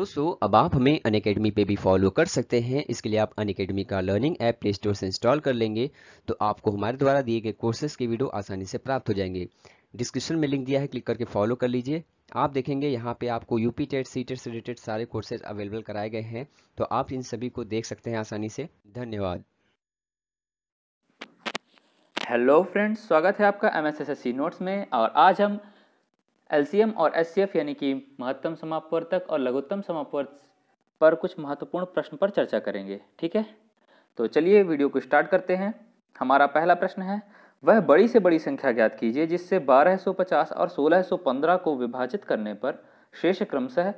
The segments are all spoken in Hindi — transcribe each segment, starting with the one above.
दोस्तों अब आप हमें अन अकेडमी पे भी फॉलो कर सकते हैं इसके लिए आप अन अकेडमी का लर्निंग ऐप प्ले स्टोर से इंस्टॉल कर लेंगे तो आपको हमारे द्वारा दिए गए कोर्सेज के वीडियो आसानी से प्राप्त हो जाएंगे डिस्क्रिप्शन में लिंक दिया है क्लिक करके फॉलो कर लीजिए आप देखेंगे यहाँ पे आपको यूपी टेट सी टेट से रिलेटेड सारे कोर्सेज अवेलेबल कराए गए हैं तो आप इन सभी को देख सकते हैं आसानी से धन्यवाद हेलो फ्रेंड्स स्वागत है आपका एम एस नोट्स में और आज हम एलसीएम और एस यानी कि महत्तम समापवर्तक और लघुत्तम समापवर्त पर कुछ महत्वपूर्ण प्रश्न पर चर्चा करेंगे ठीक है तो चलिए वीडियो को स्टार्ट करते हैं हमारा पहला प्रश्न है वह बड़ी से बड़ी संख्या ज्ञात कीजिए जिससे 1250 और 1615 को विभाजित करने पर शेष क्रमशः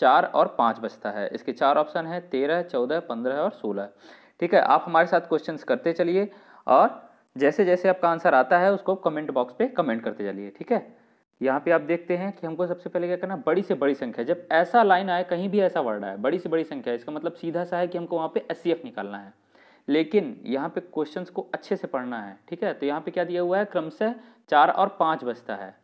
चार और पाँच बचता है इसके चार ऑप्शन हैं तेरह चौदह पंद्रह और सोलह ठीक है आप हमारे साथ क्वेश्चन करते चलिए और जैसे जैसे आपका आंसर आता है उसको कमेंट बॉक्स पर कमेंट करते चलिए ठीक है यहाँ पे आप देखते हैं कि हमको सबसे पहले क्या करना बड़ी से बड़ी संख्या जब ऐसा लाइन आए कहीं भी ऐसा वर्ड आए बड़ी से बड़ी संख्या इसका मतलब सीधा सा है कि हमको वहाँ पे एस निकालना है लेकिन यहाँ पे क्वेश्चंस को अच्छे से पढ़ना है ठीक है तो यहाँ पे क्या दिया हुआ है क्रमशः चार और पाँच बचता है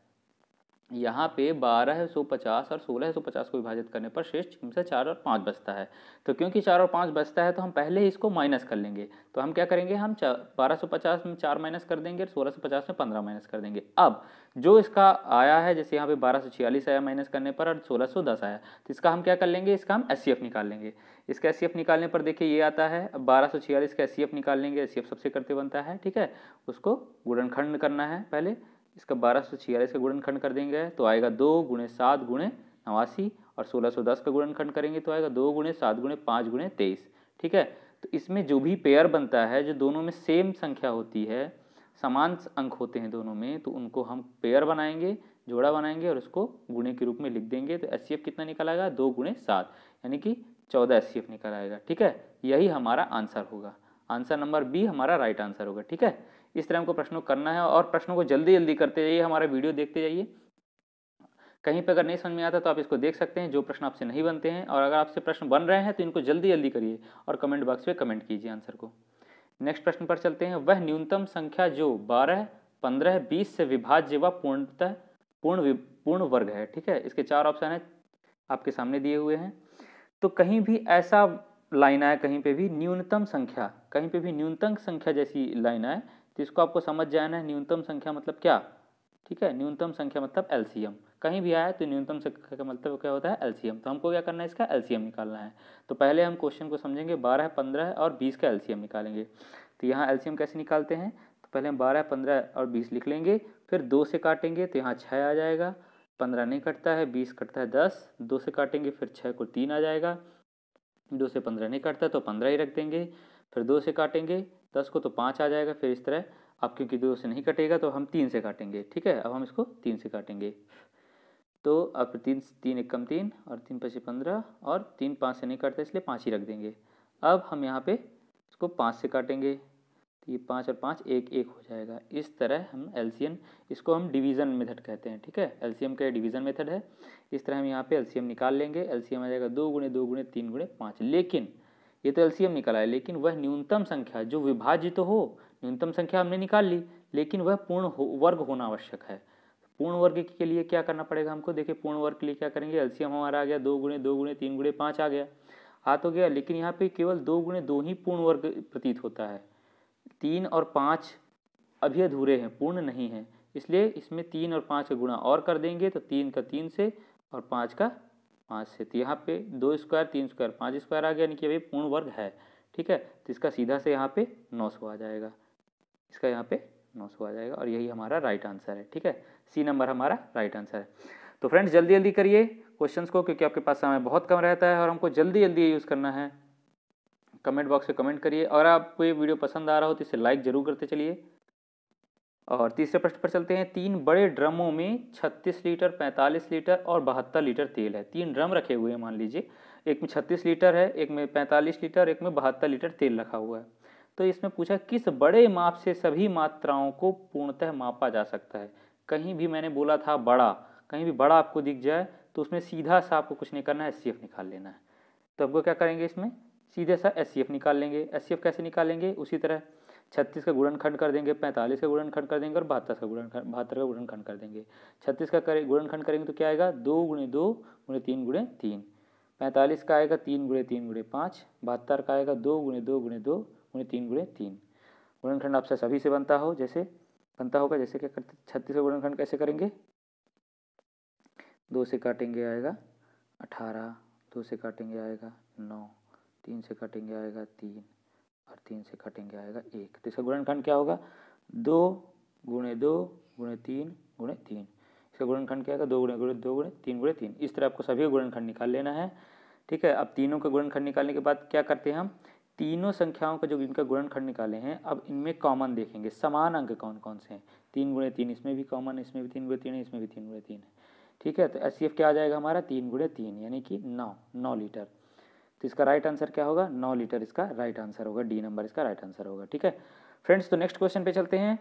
यहाँ पे 1250 और 1650 को विभाजित करने पर शेष छम से चार और पाँच बचता है तो क्योंकि चार और पाँच बचता है तो हम पहले ही इसको माइनस कर लेंगे तो हम क्या करेंगे हम बारह सौ पचास में चार माइनस कर देंगे और सोलह सौ पचास में पंद्रह माइनस कर देंगे अब जो इसका आया है जैसे यहाँ पे बारह सौ छियालीस आया माइनस करने पर और सोलह सौ दस आया तो इसका हम क्या कर लेंगे इसका हम एस e निकाल लेंगे इसका एस e निकालने पर देखिए ये आता है अब बारह सौ छियालीस का एस e निकाल लेंगे एस सबसे करते बनता है ठीक है उसको गुड़नखंड करना है पहले इसका बारह सौ छियालीस का गुणनखंड कर देंगे तो आएगा दो गुणे सात गुणे नवासी और सोलह सौ दस का गुणनखंड करेंगे तो आएगा दो गुणे सात गुणे पाँच गुणे तेईस ठीक है तो इसमें जो भी पेयर बनता है जो दोनों में सेम संख्या होती है समान अंक होते हैं दोनों में तो उनको हम पेयर बनाएंगे जोड़ा बनाएंगे और उसको गुणे के रूप में लिख देंगे तो एस कितना निकल आएगा दो गुणे सात यानी कि चौदह एस निकल आएगा ठीक है यही हमारा आंसर होगा आंसर नंबर बी हमारा राइट आंसर होगा ठीक है इस तरह हमको प्रश्नों करना है और प्रश्नों को जल्दी जल्दी करते जाइए हमारा वीडियो देखते जाइए कहीं पर अगर नहीं समझ में आता तो आप इसको देख सकते हैं जो प्रश्न आपसे नहीं बनते हैं और अगर आपसे प्रश्न बन रहे हैं तो इनको जल्दी जल्दी करिए और कमेंट बॉक्स में कमेंट कीजिए आंसर को नेक्स्ट प्रश्न पर चलते हैं वह न्यूनतम संख्या जो बारह पंद्रह बीस से विभाज्य व पूर्णतः पूर्ण पूर्ण वर्ग है ठीक है इसके चार ऑप्शन है आपके सामने दिए हुए हैं तो कहीं भी ऐसा लाइन आए कहीं पे भी न्यूनतम संख्या कहीं पे भी न्यूनतम संख्या जैसी लाइन आए तो इसको आपको समझ जाना है न्यूनतम संख्या मतलब क्या ठीक है न्यूनतम संख्या मतलब एलसीएम कहीं भी आया तो न्यूनतम संख्या का मतलब क्या होता है एलसीएम तो हमको क्या करना है इसका एलसीएम निकालना है तो पहले हम क्वेश्चन को समझेंगे बारह पंद्रह और बीस का एलसीएम निकालेंगे तो यहाँ एलसीएम कैसे निकालते हैं तो पहले हम बारह पंद्रह और बीस लिख लेंगे फिर दो से काटेंगे तो यहाँ छः आ जाएगा पंद्रह नहीं कटता है बीस कटता है दस दो से काटेंगे फिर छः को तीन आ जाएगा दो से पंद्रह नहीं कटता तो पंद्रह ही रख देंगे फिर दो से काटेंगे दस को तो पाँच आ जाएगा फिर इस तरह अब क्योंकि दो से नहीं कटेगा तो हम तीन से काटेंगे ठीक है अब हम इसको तीन से काटेंगे तो अब तीन तीन एक कम तीन और तीन पच्चीस पंद्रह और तीन पाँच से नहीं काटते इसलिए पाँच ही रख देंगे अब हम यहाँ पे इसको पाँच से काटेंगे तो ये पाँच और पाँच एक एक हो जाएगा इस तरह हम एलसीएम इसको हम डिवीज़न मेथड कहते हैं ठीक है एलसीएम का डिवीज़न मेथड है इस तरह हम यहाँ पे एलसीएम निकाल लेंगे एलसीएम आ जाएगा दो गुणे दो गुणे तीन गुणे पाँच लेकिन ये तो एलसीएम निकला है लेकिन वह न्यूनतम संख्या जो विभाजित तो हो न्यूनतम संख्या हमने निकाल ली लेकिन वह पूर्ण हो, वर्ग होना आवश्यक है पूर्ण वर्ग के लिए क्या करना पड़ेगा हमको देखिए पूर्ण वर्ग के लिए क्या करेंगे एलसीएम हमारा आ गया दो गुणे दो गुणे तीन गुणे पाँच आ गया आ तो गया लेकिन यहाँ पे केवल दो गुणे दो ही पूर्ण वर्ग प्रतीत होता है तीन और पाँच अभी अधूरे हैं पूर्ण नहीं हैं इसलिए इसमें तीन और पाँच का गुणा और कर देंगे तो तीन का तीन से और पाँच का पाँच से तो यहाँ पे दो स्क्वायर तीन स्क्वायर पाँच स्क्वायर आ गया यानी कि अभी पूर्ण वर्ग है ठीक है तो इसका सीधा से यहाँ पे नौ सौ आ जाएगा इसका यहाँ पे नौ सौ आ जाएगा और यही हमारा राइट आंसर है ठीक है सी नंबर हमारा राइट आंसर है तो फ्रेंड्स जल्दी जल्दी करिए क्वेश्चन को क्योंकि आपके पास समय बहुत कम रहता है और हमको जल्दी जल्दी यूज़ करना है कमेंट बॉक्स में कमेंट करिए और आपको ये वीडियो पसंद आ रहा हो तो इसे लाइक ज़रूर करते चलिए और तीसरे प्रश्न पर चलते हैं तीन बड़े ड्रमों में 36 लीटर 45 लीटर और बहत्तर लीटर तेल है तीन ड्रम रखे हुए हैं मान लीजिए एक में 36 लीटर है एक में 45 लीटर एक में बहत्तर लीटर तेल रखा हुआ है तो इसमें पूछा किस बड़े माप से सभी मात्राओं को पूर्णतः मापा जा सकता है कहीं भी मैंने बोला था बड़ा कहीं भी बड़ा आपको दिख जाए तो उसमें सीधा सा आपको कुछ नहीं करना है एस निकाल लेना है तो आपको क्या करेंगे इसमें सीधे सा एस निकाल लेंगे एस कैसे निकालेंगे उसी तरह छत्तीस का गुणनखंड कर देंगे पैंतालीस का गुणनखंड कर देंगे और बहत्तर का गुणन बहत्तर का गुणनखंड कर देंगे छत्तीस का करे गुणनखंड करेंगे तो क्या आएगा दो गुणे दो गुणे तीन गुणे तीन पैंतालीस का आएगा तीन गुणे तीन गुणे पाँच बहत्तर का आएगा दो गुणे दो गुणे दो गुणे तीन गुणे तीन गुणनखंड आपसे सभी से बनता हो जैसे बनता होगा जैसे क्या करते छत्तीस का गुणनखंड कैसे करेंगे दो से काटेंगे आएगा अठारह दो से काटेंगे आएगा नौ तीन से काटेंगे आएगा तीन और तीन से कटेंगे आएगा एक तो इसका गुणनखंड क्या होगा दो गुणे दो गुणे तीन गुणे तीन इसका गुणनखंड क्या होगा दो गुणे गुणे दो गुणे तीन गुणे तीन इस तरह आपको सभी गुणनखंड निकाल लेना है ठीक है अब तीनों का गुणनखंड निकालने के बाद क्या करते हैं हम तीनों संख्याओं का जो इनका गुणनखंड निकाले हैं अब इनमें कॉमन देखेंगे समान अंक कौन कौन से हैं तीन गुणे तीन इसमें भी कॉमन इसमें भी तीन गुणे तीन है इसमें भी तीन गुणे तीन है ठीक है तो एस क्या आ जाएगा हमारा तीन गुणे तीन यानी कि नौ नौ लीटर तो इसका राइट आंसर क्या होगा नौ लीटर इसका राइट आंसर होगा डी नंबर इसका राइट आंसर होगा ठीक है फ्रेंड्स तो नेक्स्ट क्वेश्चन पे चलते हैं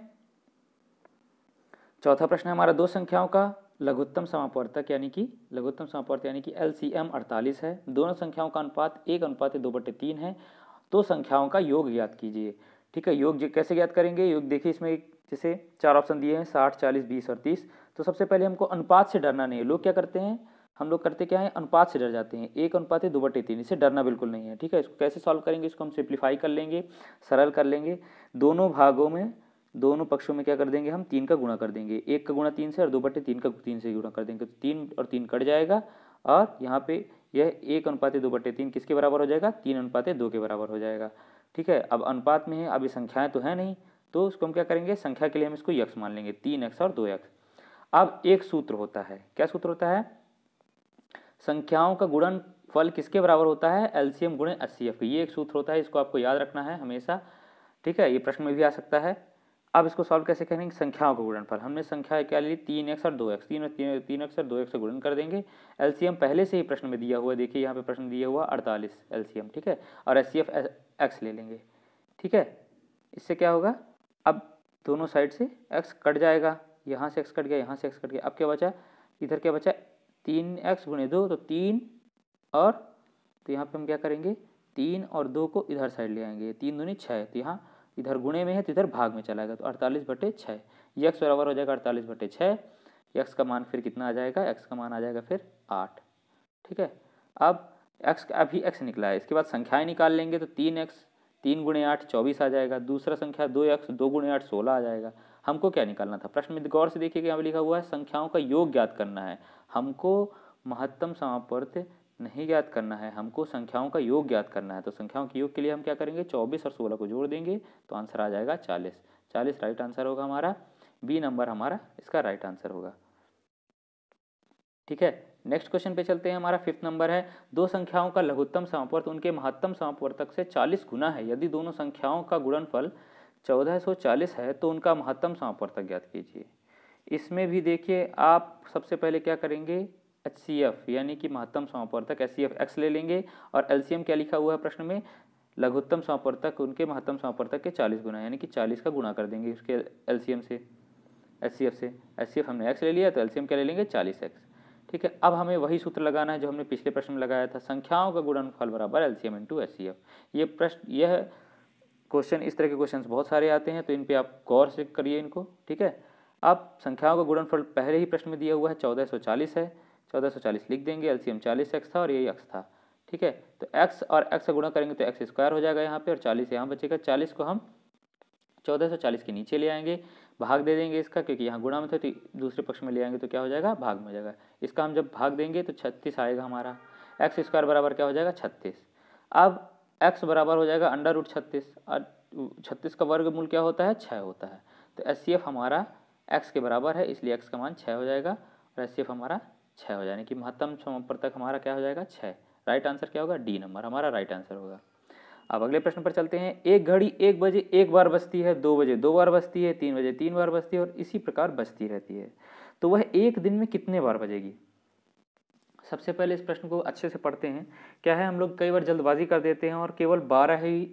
चौथा प्रश्न है हमारा दो संख्याओं का लघुत्तम समापवर्तक यानी कि लघुत्तम समापवर्तक यानी कि एल सी एम अड़तालीस है दोनों संख्याओं का अनुपात एक अनुपात दो बटे तीन है तो संख्याओं का योग ज्ञात कीजिए ठीक है योग कैसे ज्ञात करेंगे योग देखिए इसमें जैसे चार ऑप्शन दिए हैं साठ चालीस बीस और तीस तो सबसे पहले हमको अनुपात से डरना नहीं है लोग क्या करते हैं हम लोग करते क्या है अनुपात से डर जाते हैं एक अनुपात है दो बटे तीन इसे डरना बिल्कुल नहीं है ठीक है इसको कैसे सॉल्व करेंगे इसको हम सिंप्लीफाई कर लेंगे सरल कर लेंगे दोनों भागों में दोनों पक्षों में क्या कर देंगे हम तीन का गुणा कर देंगे एक का गुणा तीन से और दो बटे तीन का तीन से गुणा कर देंगे तो तीन और तीन कट जाएगा और यहाँ पे यह एक अनुपात दो बटे तीन किसके बराबर हो जाएगा तीन अनुपात दो के बराबर हो जाएगा ठीक है अब अनुपात में है अभी संख्याएं संख्याएँ तो है नहीं तो उसको हम क्या करेंगे संख्या के लिए हम इसको यक्स मान लेंगे तीन एक्स और दो एक्स अब एक सूत्र होता है क्या सूत्र होता है संख्याओं का गुणन फल किसके बराबर होता है एलसीएम गुणे एफ ये एक सूत्र होता है इसको आपको याद रखना है हमेशा ठीक है ये प्रश्न में भी आ सकता है अब इसको सॉल्व कैसे करेंगे संख्याओं का फल हमने संख्या क्या ली तीन एक्स और दो एक्स तीन तीन तीन एक्स और दो एक्स से गुणन कर देंगे एलसीएम पहले से ही प्रश्न में दिया हुआ देखिए यहाँ पे प्रश्न दिया हुआ अड़तालीस एलसीएम ठीक है और एफ एक्स ले लेंगे ठीक है इससे क्या होगा अब दोनों साइड से एक्स कट जाएगा यहाँ से एक्स कट गया यहाँ से एक्स कट गया अब क्या बचा इधर क्या बचा तीन एक्स गुणे दो तो तीन और तो यहाँ पे हम क्या करेंगे तीन और दो को इधर साइड ले आएंगे तीन दूनी छः तो यहाँ इधर गुणे में है तो इधर भाग में चला गया तो अड़तालीस बटे छः यक्स बराबर हो जाएगा अड़तालीस बटे छः यक्स का मान फिर कितना आ जाएगा एक्स का मान आ जाएगा फिर आठ ठीक है अब एक्स अभी एक्स निकला है इसके बाद संख्याएँ निकाल लेंगे तो तीन एक्स तीन गुणे आठ चौबीस आ जाएगा दूसरा संख्या दो एक्स दो गुणे आठ सोलह आ जाएगा हमको क्या निकालना था प्रश्न में गौर से देखिए कि यहाँ लिखा हुआ है संख्याओं का योग ज्ञात करना है हमको महत्तम समापवर्त्य नहीं ज्ञात करना है हमको संख्याओं का योग ज्ञात करना है तो संख्याओं के योग के लिए हम क्या करेंगे चौबीस और सोलह को जोड़ देंगे तो आंसर आ जाएगा चालीस चालीस राइट आंसर होगा हमारा बी नंबर हमारा इसका राइट आंसर होगा ठीक है नेक्स्ट क्वेश्चन पे चलते हैं हमारा फिफ्थ नंबर है दो संख्याओं का लघुत्तम समापवर्त उनके महत्तम समापवर्तक से 40 गुना है यदि दोनों संख्याओं का गुणनफल 1440 है तो उनका महत्तम समापवर्तक ज्ञात कीजिए इसमें भी देखिए आप सबसे पहले क्या करेंगे एच सी एफ यानी कि महत्तम समापवर्तक एच सी एफ एक्स ले लेंगे और एल सी एम क्या लिखा हुआ है प्रश्न में लघुत्तम समापवर्तक उनके महत्तम समापवर्तक के चालीस गुना यानी कि चालीस का गुना कर देंगे उसके एल सी एम से एच सी एफ से एच सी एफ हमने एक्स ले लिया तो एल सी एम क्या ले लेंगे चालीस एक्स ठीक है अब हमें वही सूत्र लगाना है जो हमने पिछले प्रश्न में लगाया था संख्याओं का गुणनफल बराबर L C M into H C F ये प्रश्न यह क्वेश्चन इस तरह के क्वेश्चन बहुत सारे आते हैं तो इन पर आप गौर से करिए इनको ठीक है अब संख्याओं का गुणनफल पहले ही प्रश्न में दिया हुआ है चौदह सौ चालीस है चौदह सौ चालीस लिख देंगे एल सी एम चालीस एक्स था और यही एक्स था ठीक है तो एक्स और एक्स का गुणा करेंगे तो एक्स स्क्वायर हो जाएगा यहाँ पे और चालीस यहाँ बचेगा चालीस को हम चौदह सौ चालीस के नीचे ले आएंगे भाग दे देंगे इसका क्योंकि यहाँ गुणा में था तो दूसरे पक्ष में ले आएंगे तो क्या हो जाएगा भाग में हो जाएगा इसका हम जब भाग देंगे तो छत्तीस आएगा हमारा एक्स स्क्वायर बराबर क्या हो जाएगा छत्तीस अब एक्स बराबर हो जाएगा अंडर रूट छत्तीस और छत्तीस का वर्गमूल क्या होता है छः होता है तो एस हमारा एक्स के बराबर है इसलिए एक्स का मान छः हो जाएगा और एस हमारा छः हो जाए कि महत्तम तक हमारा क्या हो जाएगा छः राइट आंसर क्या होगा डी नंबर हमारा राइट आंसर होगा अब अगले प्रश्न पर चलते हैं एक घड़ी एक बजे एक बार बजती है दो बजे दो बार बजती है तीन बजे तीन बार बजती है और इसी प्रकार बजती रहती है तो वह एक दिन में कितने बार बजेगी सबसे पहले इस प्रश्न को अच्छे से पढ़ते हैं क्या है हम लोग कई बार जल्दबाजी कर देते हैं और केवल बारह ही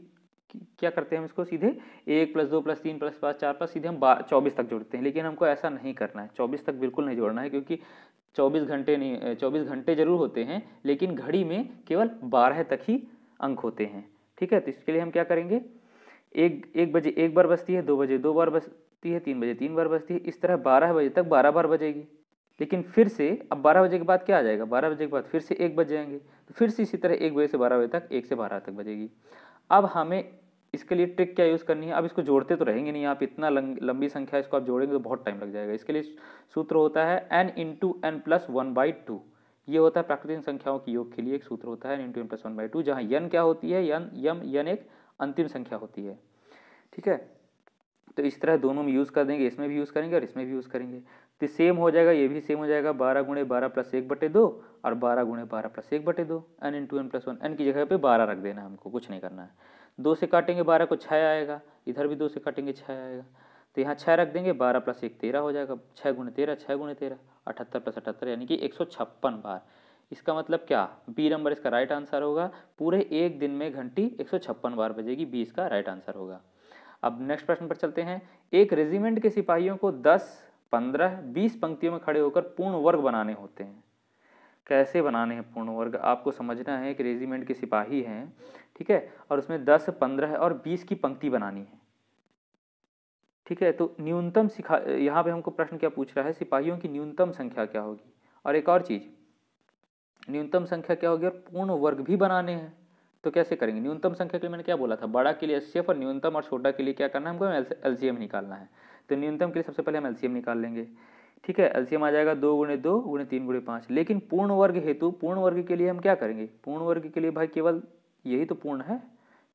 क्या करते हैं हम इसको सीधे एक प्लस दो प्लस तीन प्लस पाँच चार प्लस सीधे हम चौबीस तक जोड़ते हैं लेकिन हमको ऐसा नहीं करना है चौबीस तक बिल्कुल नहीं जोड़ना है क्योंकि चौबीस घंटे नहीं चौबीस घंटे जरूर होते हैं लेकिन घड़ी में केवल बारह तक ही अंक होते हैं ठीक है तो इसके लिए हम क्या करेंगे एक एक बजे एक बार बजती है दो बजे दो बार बजती है तीन बजे तीन बार बजती है इस तरह बारह बजे तक बारह बार बजेगी लेकिन फिर से अब बारह बजे के बाद क्या आ जाएगा बारह बजे के बाद फिर से एक बज जाएंगे तो फिर से इसी तरह एक बजे से बारह बजे तक एक से बारह तक बजेगी अब हमें इसके लिए ट्रिक क्या यूज़ करनी है अब इसको जोड़ते तो रहेंगे नहीं आप इतना लंबी संख्या इसको आप जोड़ेंगे तो बहुत टाइम लग जाएगा इसके लिए सूत्र होता है N into N plus one by two ये होता है प्राकृतिक संख्याओं की योग के लिए एक सूत्र होता है N into N plus one by two जहाँ यन क्या होती है यन यम यन एक अंतिम संख्या होती है ठीक है तो इस तरह दोनों में यूज़ कर देंगे इसमें भी यूज़ करेंगे और इसमें भी यूज़ करेंगे तो सेम हो जाएगा ये भी सेम हो जाएगा बारह गुणे बारह प्लस एक बटे दो और बारह गुणे बारह प्लस एक बटे दो N into N plus one N की जगह पे बारह रख देना हमको कुछ नहीं करना है दो से काटेंगे बारह को छः आएगा इधर भी दो से काटेंगे छः आएगा तो यहाँ छः रख देंगे बारह प्लस एक तेरह हो जाएगा छः गुणे तेरह छः गुणे तेरह अठहत्तर प्लस अठहत्तर यानी कि एक सौ छप्पन बार इसका मतलब क्या बी नंबर इसका राइट आंसर होगा पूरे एक दिन में घंटी एक सौ छप्पन बार बजेगी बी इसका राइट आंसर होगा अब नेक्स्ट प्रश्न पर चलते हैं एक रेजिमेंट के सिपाहियों को दस पंद्रह बीस पंक्तियों में खड़े होकर पूर्ण वर्ग बनाने होते हैं कैसे बनाने हैं पूर्ण वर्ग आपको समझना है कि रेजिमेंट के सिपाही हैं ठीक है और उसमें दस पंद्रह और बीस की पंक्ति बनानी है ठीक है तो न्यूनतम सिखा यहाँ पे हमको प्रश्न क्या पूछ रहा है सिपाहियों की न्यूनतम संख्या क्या होगी और एक और चीज़ न्यूनतम संख्या क्या होगी और पूर्ण वर्ग भी बनाने हैं तो कैसे करेंगे न्यूनतम संख्या के लिए मैंने क्या बोला था बड़ा के लिए एस और न्यूनतम और छोटा के लिए क्या करना है हमको एल निकालना है तो न्यूनतम के लिए सबसे पहले हम एल निकाल लेंगे ठीक है एलसीएम आ जाएगा दो गुणे दो गुणे तीन गुणे पाँच लेकिन पूर्ण वर्ग हेतु पूर्ण वर्ग के लिए हम क्या करेंगे पूर्ण वर्ग के लिए भाई केवल यही तो पूर्ण है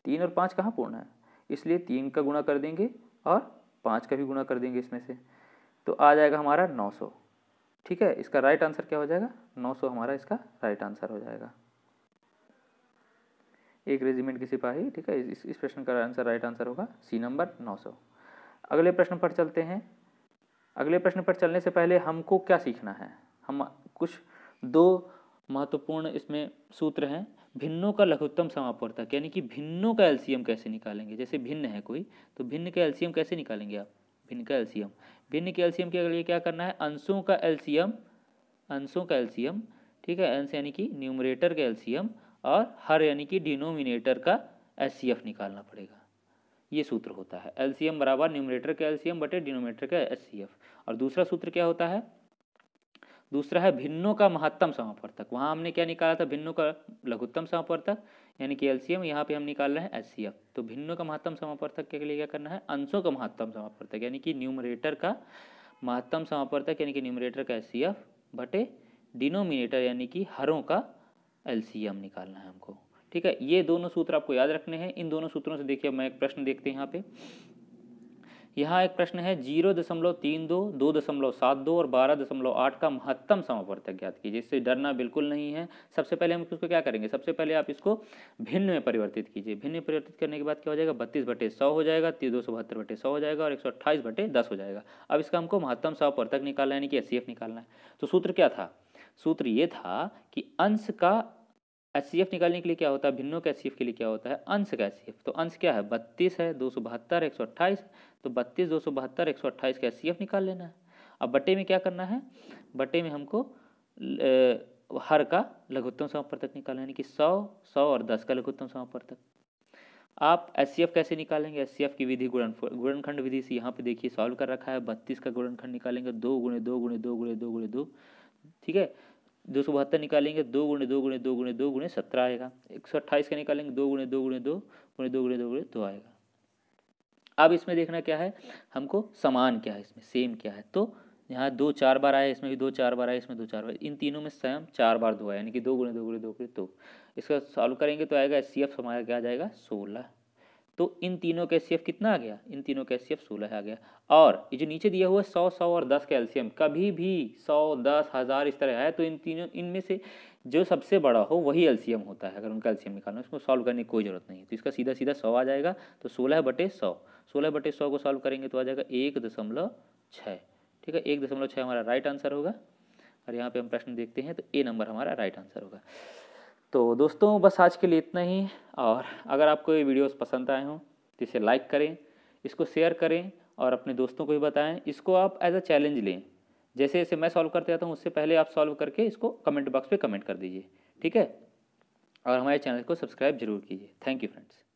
तीन और पाँच कहाँ पूर्ण है इसलिए तीन का गुणा कर देंगे और पाँच का भी गुणा कर देंगे इसमें से तो आ जाएगा हमारा नौ सौ ठीक है इसका राइट आंसर क्या हो जाएगा नौ सौ हमारा इसका राइट आंसर हो जाएगा एक रेजिमेंट की सिपाही ठीक है इस इस प्रश्न का आंसर राइट आंसर होगा सी नंबर नौ सौ अगले प्रश्न पर चलते हैं अगले प्रश्न पर चलने से पहले हमको क्या सीखना है हम कुछ दो महत्वपूर्ण इसमें सूत्र हैं भिन्नों का लघुत्तम समापवर्तक यानी कि भिन्नों का एलसीएम कैसे निकालेंगे जैसे भिन्न है कोई तो भिन्न का एलसीएम कैसे निकालेंगे आप भिन्न का एलसीएम भिन्न के एलसीएम के लिए क्या करना है अंशों का एलसीएम अंशों का एलसीएम ठीक है अंश यानी कि न्यूमरेटर का एलसीएम और हर यानी कि डिनोमिनेटर का एस निकालना पड़ेगा ये सूत्र होता है एलसीएम बराबर न्यूमरेटर के एलसीएम बटे डिनोमीटर का एफ और दूसरा सूत्र क्या होता है दूसरा है भिन्नों का महत्तम समापवर्तक वहाँ हमने क्या निकाला था भिन्नों का लघुत्तम समापवर्तक यानी कि एलसीएम यहाँ पे हम निकाल रहे हैं एफ तो भिन्नों का महत्तम समापवर्तक के लिए क्या करना है अंशों का महत्तम समापर्तक यानी कि न्यूमरेटर का महत्तम समापर्तक यानी कि न्यूमरेटर का एफ बटे डिनोमिनेटर यानी कि हरों का एम निकालना है हमको ठीक है ये दोनों सूत्र आपको याद रखने हैं इन दोनों सूत्रों से देखिए मैं एक प्रश्न देखते हैं यहाँ पे यहाँ एक प्रश्न है जीरो दशमलव तीन दो दो दशमलव सात दो और बारह दशमलव आठ का महत्तम समावर्तक ज्ञात कीजिए इससे डरना बिल्कुल नहीं है सबसे पहले हम इसको क्या करेंगे सबसे पहले आप इसको भिन्न में परिवर्तित कीजिए भिन्न में परिवर्तित करने के बाद क्या हो जाएगा बत्तीस बटे सौ हो जाएगा दो सौ बहत्तर बटे सौ हो जाएगा और एक सौ अट्ठाईस बटे दस हो जाएगा अब इसका हमको महत्तम समावर्तक निकालना है यानी कि एस निकालना है तो सूत्र क्या था सूत्र ये था कि अंश का एच निकालने के लिए क्या होता है भिन्नों के एच के लिए क्या होता है अंश का एच तो अंश क्या है बत्तीस है दो सौ बहत्तर एक सौ अट्ठाईस तो बत्तीस दो सौ बहत्तर एक सौ अट्ठाईस का एच निकाल लेना है अब बटे में क्या करना है बटे में हमको हर का लघुत्तम समापर्तक निकालना यानी कि सौ सौ और दस का लघुत्तम तक आप एस कैसे निकालेंगे एस की विधि गुणन गुणनखंड विधि से यहाँ पे देखिए सॉल्व कर रखा है बत्तीस का गुणनखंड निकालेंगे दो गुणे दो गुणे दो गुणे दो गुणे दो ठीक है दो सौ बहत्तर निकालेंगे दो गुणे दो गुणे दो गुणे दो गुणे सत्रह आएगा एक सौ अट्ठाईस का निकालेंगे दो गुणे दो गुणे दो गुणे दो गुणे दो गुणे दो आएगा अब इसमें देखना क्या है हमको समान क्या है इसमें सेम क्या है तो यहाँ दो चार बार आया इसमें भी दो चार बार आया इसमें दो चार बार इन तीनों में स्वयं चार बार दो आया यानी कि दो गुणे दो गुणे दो गुणे दो इसका सॉल्व करेंगे तो आएगा एस सी एफ समाया क्या आ जाएगा सोलह तो इन तीनों का एच कितना आ गया इन तीनों का एच सोलह आ गया और ये जो नीचे दिया हुआ है सौ सौ और दस का एल्शियम कभी भी सौ दस हज़ार इस तरह है तो इन तीनों इनमें से जो सबसे बड़ा हो वही एल्शियम होता है अगर उनका एल्शियम निकालना उसको सॉल्व करने की कोई ज़रूरत नहीं है तो इसका सीधा सीधा सौ आ जाएगा तो सोलह बटे सौ सोलह बटे सौ को सॉल्व करेंगे तो आ जाएगा एक दशमलव छः ठीक है एक दशमलव छः हमारा राइट आंसर होगा और यहाँ पे हम प्रश्न देखते हैं तो ए नंबर हमारा राइट आंसर होगा तो दोस्तों बस आज के लिए इतना ही और अगर आपको ये वीडियोस पसंद आए हों तो इसे लाइक करें इसको शेयर करें और अपने दोस्तों को भी बताएं इसको आप एज अ चैलेंज लें जैसे जैसे मैं सॉल्व करते जाता हूँ उससे पहले आप सॉल्व करके इसको कमेंट बॉक्स पे कमेंट कर दीजिए ठीक है और हमारे चैनल को सब्सक्राइब जरूर कीजिए थैंक यू फ्रेंड्स